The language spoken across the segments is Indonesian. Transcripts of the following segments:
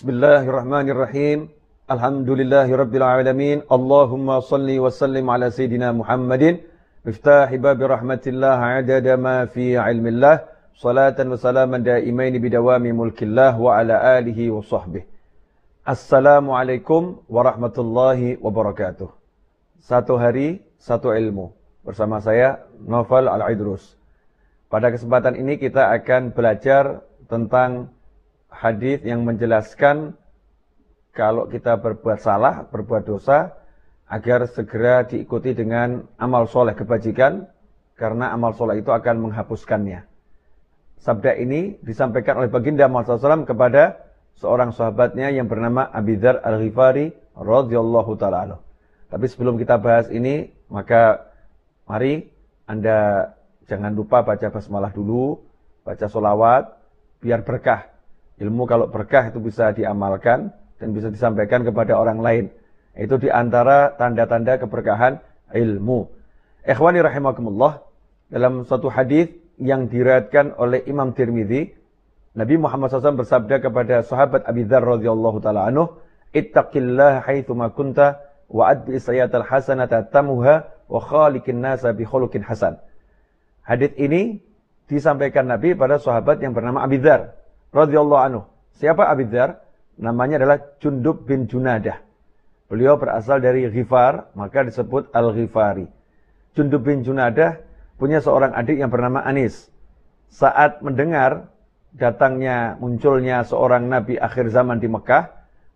Bismillahirrahmanirrahim. Alhamdulillahi Allahumma salli wa sallim ala Sayyidina Muhammadin. Miftahi babi rahmatillah adada ma fi ilmillah. Salatan wa salaman daimaini bidawami mulkillah wa ala alihi wa sahbih. Assalamualaikum warahmatullahi wabarakatuh. Satu hari, satu ilmu. Bersama saya, Novel Al-Idrus. Pada kesempatan ini kita akan belajar tentang hadis yang menjelaskan kalau kita berbuat salah, berbuat dosa, agar segera diikuti dengan amal soleh kebajikan, karena amal soleh itu akan menghapuskannya. Sabda ini disampaikan oleh baginda Muhammad SAW kepada seorang sahabatnya yang bernama Abidhar Al-Ghifari radhiyallahu taala Tapi sebelum kita bahas ini, maka mari Anda jangan lupa baca basmalah dulu, baca solawat, biar berkah Ilmu kalau berkah itu bisa diamalkan dan bisa disampaikan kepada orang lain. Itu diantara tanda-tanda keberkahan ilmu. Ikhwani rahimakumullah, dalam suatu hadis yang diriatkan oleh Imam Tirmidzi, Nabi Muhammad SAW bersabda kepada sahabat Abi Dzar radhiyallahu taala anhu, "Ittaqillaha haitsuma kunta wa adbi sayyatal hasanata tamuha wa khaliqin nasa bi khuluqin hasan." Hadis ini disampaikan Nabi pada sahabat yang bernama Abi Dzar radhiyallahu anhu. Siapa Abi Dzar? Namanya adalah Jundub bin Junadah. Beliau berasal dari Ghifar, maka disebut Al-Ghifari. Jundub bin Junadah punya seorang adik yang bernama Anis. Saat mendengar datangnya, munculnya seorang nabi akhir zaman di Mekah,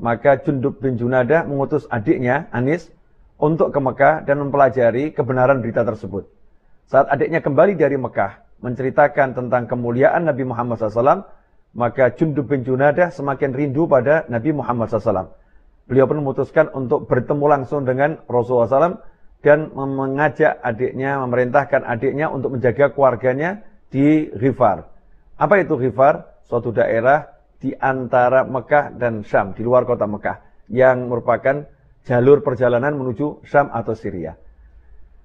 maka Jundub bin Junadah mengutus adiknya, Anis, untuk ke Mekah dan mempelajari kebenaran berita tersebut. Saat adiknya kembali dari Mekah, menceritakan tentang kemuliaan Nabi Muhammad SAW, maka Jundub bin Junadah semakin rindu pada Nabi Muhammad SAW. Beliau pun memutuskan untuk bertemu langsung dengan Rasulullah SAW dan mengajak adiknya, memerintahkan adiknya untuk menjaga keluarganya di Ghifar. Apa itu Ghifar? Suatu daerah di antara Mekah dan Syam, di luar kota Mekah, yang merupakan jalur perjalanan menuju Syam atau Syria.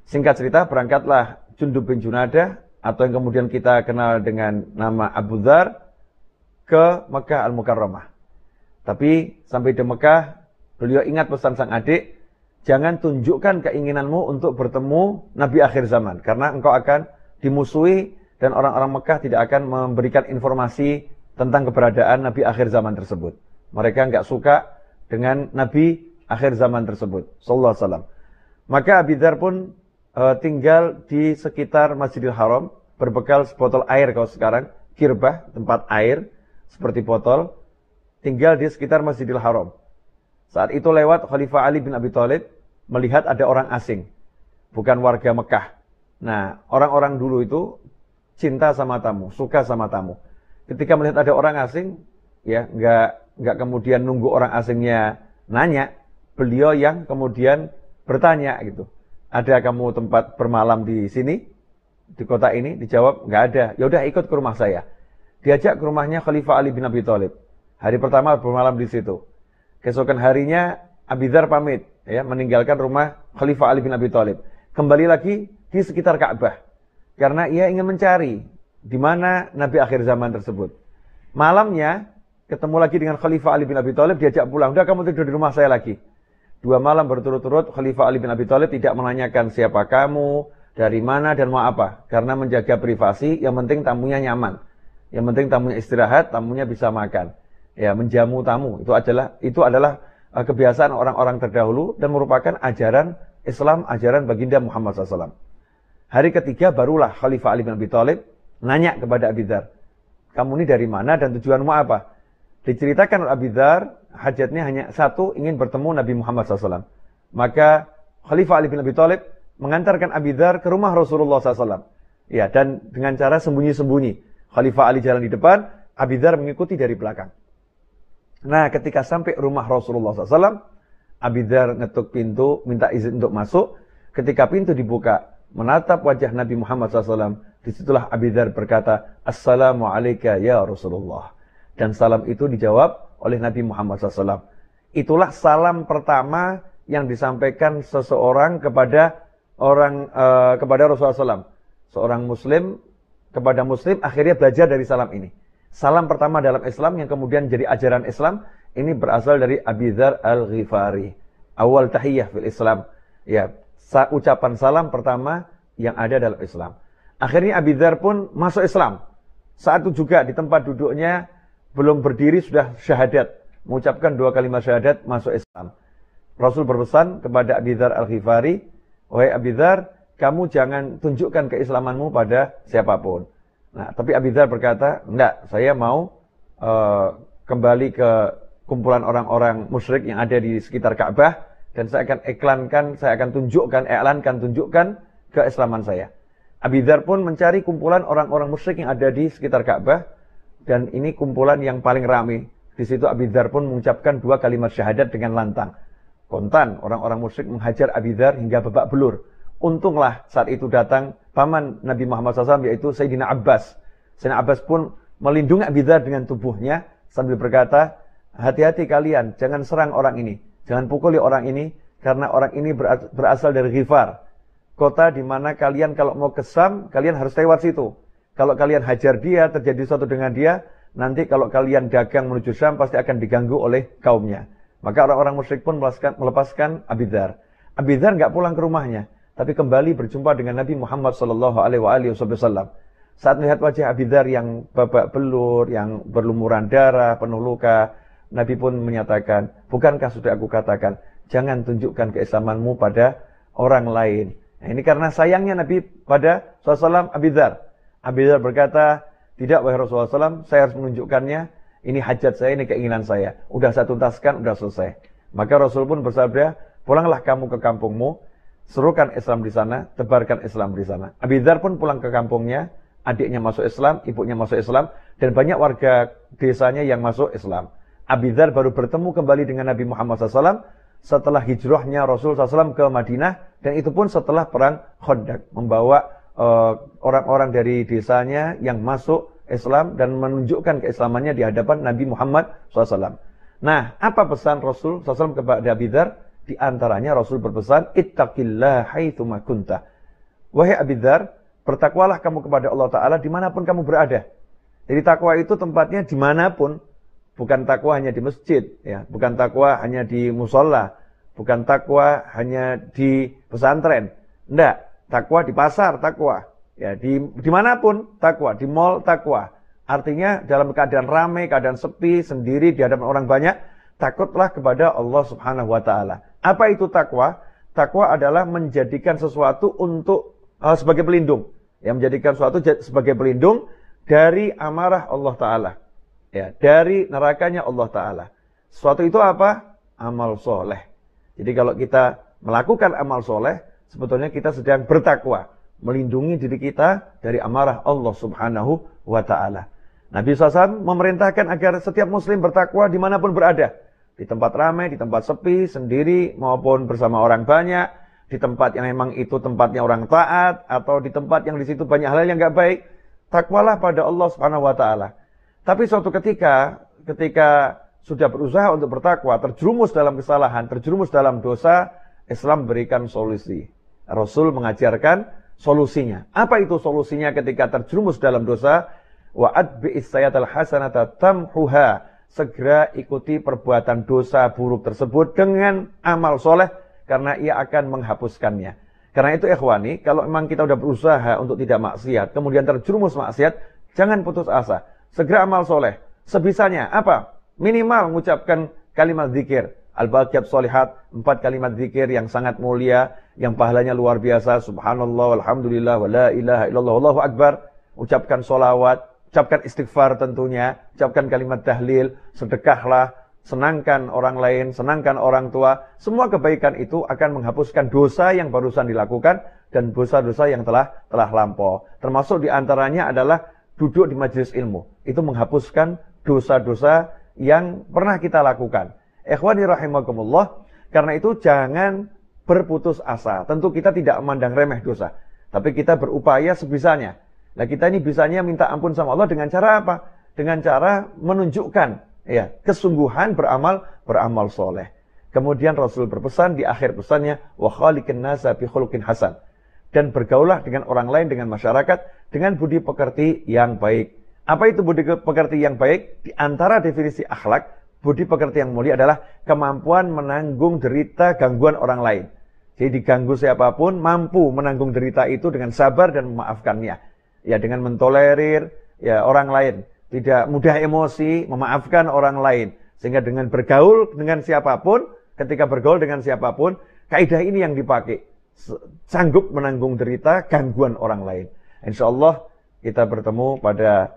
Singkat cerita, berangkatlah Jundub bin Junadah atau yang kemudian kita kenal dengan nama Abu Dhar ke Mekah Al-Mukarramah. Tapi sampai di Mekah, beliau ingat pesan sang adik, jangan tunjukkan keinginanmu untuk bertemu Nabi akhir zaman. Karena engkau akan dimusuhi dan orang-orang Mekah tidak akan memberikan informasi tentang keberadaan Nabi akhir zaman tersebut. Mereka nggak suka dengan Nabi akhir zaman tersebut. Sallallahu alaihi wasallam. Maka Abidar pun e, tinggal di sekitar Masjidil Haram berbekal sebotol air kalau sekarang, kirbah, tempat air seperti botol, tinggal di sekitar Masjidil Haram. Saat itu lewat Khalifah Ali bin Abi Thalib melihat ada orang asing, bukan warga Mekah. Nah, orang-orang dulu itu cinta sama tamu, suka sama tamu. Ketika melihat ada orang asing, ya nggak nggak kemudian nunggu orang asingnya nanya, beliau yang kemudian bertanya gitu. Ada kamu tempat bermalam di sini, di kota ini? Dijawab nggak ada. Ya udah ikut ke rumah saya. Diajak ke rumahnya Khalifah Ali bin Abi Thalib. Hari pertama bermalam di situ. Keesokan harinya Abidar pamit, ya, meninggalkan rumah Khalifah Ali bin Abi Thalib. Kembali lagi di sekitar Ka'bah. Karena ia ingin mencari di mana Nabi akhir zaman tersebut. Malamnya ketemu lagi dengan Khalifah Ali bin Abi Thalib diajak pulang. Udah kamu tidur di rumah saya lagi. Dua malam berturut-turut Khalifah Ali bin Abi Thalib tidak menanyakan siapa kamu, dari mana dan mau apa. Karena menjaga privasi, yang penting tamunya nyaman. Yang penting tamunya istirahat, tamunya bisa makan. Ya, menjamu tamu itu adalah itu adalah eh, kebiasaan orang-orang terdahulu dan merupakan ajaran Islam, ajaran baginda Muhammad SAW. Hari ketiga barulah Khalifah Ali bin Abi Thalib nanya kepada Abi Dhar, kamu ini dari mana dan tujuanmu apa? Diceritakan oleh Abi Dhar, hajatnya hanya satu, ingin bertemu Nabi Muhammad SAW. Maka Khalifah Ali bin Abi Thalib mengantarkan Abi Dhar ke rumah Rasulullah SAW. Ya, dan dengan cara sembunyi-sembunyi. Khalifah Ali jalan di depan, Abi Dhar mengikuti dari belakang. Nah, ketika sampai rumah Rasulullah SAW, Abi Dhar ngetuk pintu, minta izin untuk masuk. Ketika pintu dibuka, menatap wajah Nabi Muhammad SAW, disitulah Abi Dhar berkata, Assalamualaikum ya Rasulullah. Dan salam itu dijawab oleh Nabi Muhammad SAW. Itulah salam pertama yang disampaikan seseorang kepada orang uh, kepada Rasulullah SAW. Seorang Muslim kepada muslim akhirnya belajar dari salam ini. Salam pertama dalam Islam yang kemudian jadi ajaran Islam ini berasal dari Dzar Al-Ghifari. Awal Tahiyah fil Islam. Ya, ucapan salam pertama yang ada dalam Islam. Akhirnya Dzar pun masuk Islam. Saat itu juga di tempat duduknya belum berdiri sudah syahadat. Mengucapkan dua kalimat syahadat masuk Islam. Rasul berpesan kepada Dzar Al-Ghifari. Wahai Dzar, kamu jangan tunjukkan keislamanmu pada siapapun. Nah, tapi Abidar berkata, enggak, saya mau uh, kembali ke kumpulan orang-orang musyrik yang ada di sekitar Ka'bah dan saya akan iklankan, saya akan tunjukkan, iklankan, tunjukkan keislaman saya. Abidar pun mencari kumpulan orang-orang musyrik yang ada di sekitar Ka'bah dan ini kumpulan yang paling ramai. Di situ Abidar pun mengucapkan dua kalimat syahadat dengan lantang. Kontan, orang-orang musyrik menghajar Abidar hingga babak belur. Untunglah saat itu datang paman Nabi Muhammad SAW yaitu Sayyidina Abbas. Sayyidina Abbas pun melindungi Abidar dengan tubuhnya sambil berkata, hati-hati kalian, jangan serang orang ini. Jangan pukuli orang ini, karena orang ini berasal dari Ghifar. Kota di mana kalian kalau mau kesam, kalian harus lewat situ. Kalau kalian hajar dia, terjadi sesuatu dengan dia, nanti kalau kalian dagang menuju Syam, pasti akan diganggu oleh kaumnya. Maka orang-orang musyrik pun melepaskan, melepaskan Abidhar. Abidhar nggak pulang ke rumahnya tapi kembali berjumpa dengan Nabi Muhammad Shallallahu Alaihi Wasallam. Saat melihat wajah Abi yang babak belur, yang berlumuran darah, penuh luka, Nabi pun menyatakan, bukankah sudah aku katakan, jangan tunjukkan keislamanmu pada orang lain. Nah, ini karena sayangnya Nabi pada SAW Abi Dhar. berkata, tidak wahai Rasulullah SAW, saya harus menunjukkannya, ini hajat saya, ini keinginan saya. Udah saya tuntaskan, udah selesai. Maka Rasul pun bersabda, pulanglah kamu ke kampungmu, Serukan Islam di sana, tebarkan Islam di sana. Abi Dhar pun pulang ke kampungnya, adiknya masuk Islam, ibunya masuk Islam, dan banyak warga desanya yang masuk Islam. Abi Dhar baru bertemu kembali dengan Nabi Muhammad SAW setelah hijrahnya Rasul SAW ke Madinah, dan itu pun setelah perang Khandaq, membawa eh, orang-orang uh, dari desanya yang masuk Islam dan menunjukkan keislamannya di hadapan Nabi Muhammad SAW. Nah, apa pesan Rasul SAW kepada Abi Dhar? Di antaranya Rasul berpesan, Ittaqillah haithuma kunta. Wahai Abidhar, bertakwalah kamu kepada Allah Ta'ala dimanapun kamu berada. Jadi takwa itu tempatnya dimanapun. Bukan takwa hanya di masjid, ya. bukan takwa hanya di musola, bukan takwa hanya di pesantren. enggak, takwa di pasar, takwa. Ya, di dimanapun takwa, di mall takwa. Artinya dalam keadaan ramai, keadaan sepi, sendiri, di hadapan orang banyak, takutlah kepada Allah Subhanahu wa taala. Apa itu takwa? Takwa adalah menjadikan sesuatu untuk uh, sebagai pelindung. Ya, menjadikan sesuatu sebagai pelindung dari amarah Allah taala. Ya, dari nerakanya Allah taala. Sesuatu itu apa? Amal soleh. Jadi kalau kita melakukan amal soleh, sebetulnya kita sedang bertakwa, melindungi diri kita dari amarah Allah Subhanahu wa taala. Nabi SAW memerintahkan agar setiap muslim bertakwa dimanapun berada. Di tempat ramai, di tempat sepi, sendiri, maupun bersama orang banyak. Di tempat yang memang itu tempatnya orang taat. Atau di tempat yang di situ banyak hal yang gak baik. Takwalah pada Allah Subhanahu Wa Taala. Tapi suatu ketika, ketika sudah berusaha untuk bertakwa, terjerumus dalam kesalahan, terjerumus dalam dosa, Islam berikan solusi. Rasul mengajarkan solusinya. Apa itu solusinya ketika terjerumus dalam dosa? Wa atbi sayyatal hasanata tamhuha. Segera ikuti perbuatan dosa buruk tersebut dengan amal soleh karena ia akan menghapuskannya. Karena itu ikhwani, kalau memang kita sudah berusaha untuk tidak maksiat, kemudian terjerumus maksiat, jangan putus asa. Segera amal soleh. Sebisanya, apa? Minimal mengucapkan kalimat zikir. Al-Baqiyat Solihat, empat kalimat zikir yang sangat mulia, yang pahalanya luar biasa. Subhanallah, Alhamdulillah, wa la ilaha illallah, Allahu Akbar. Ucapkan solawat, Ucapkan istighfar tentunya, ucapkan kalimat tahlil, sedekahlah, senangkan orang lain, senangkan orang tua. Semua kebaikan itu akan menghapuskan dosa yang barusan dilakukan dan dosa-dosa yang telah telah lampau. Termasuk diantaranya adalah duduk di majelis ilmu. Itu menghapuskan dosa-dosa yang pernah kita lakukan. Ikhwani rahimakumullah, karena itu jangan berputus asa. Tentu kita tidak memandang remeh dosa, tapi kita berupaya sebisanya. Nah kita ini bisanya minta ampun sama Allah dengan cara apa? Dengan cara menunjukkan ya kesungguhan beramal beramal soleh. Kemudian Rasul berpesan di akhir pesannya wa khaliqin nasa bi hasan dan bergaulah dengan orang lain dengan masyarakat dengan budi pekerti yang baik. Apa itu budi pekerti yang baik? Di antara definisi akhlak, budi pekerti yang mulia adalah kemampuan menanggung derita gangguan orang lain. Jadi diganggu siapapun mampu menanggung derita itu dengan sabar dan memaafkannya ya dengan mentolerir ya orang lain, tidak mudah emosi, memaafkan orang lain. Sehingga dengan bergaul dengan siapapun, ketika bergaul dengan siapapun, kaidah ini yang dipakai. Sanggup menanggung derita gangguan orang lain. Insya Allah kita bertemu pada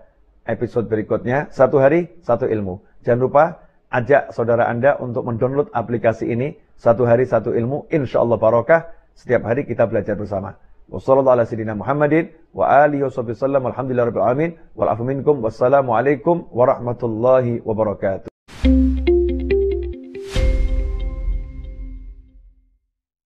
episode berikutnya. Satu hari, satu ilmu. Jangan lupa ajak saudara Anda untuk mendownload aplikasi ini. Satu hari, satu ilmu. Insya Allah barokah. Setiap hari kita belajar bersama. وصلى الله على سيدنا محمد وآله وصحبه وسلم والحمد لله رب العالمين والعفو منكم والسلام عليكم ورحمة الله وبركاته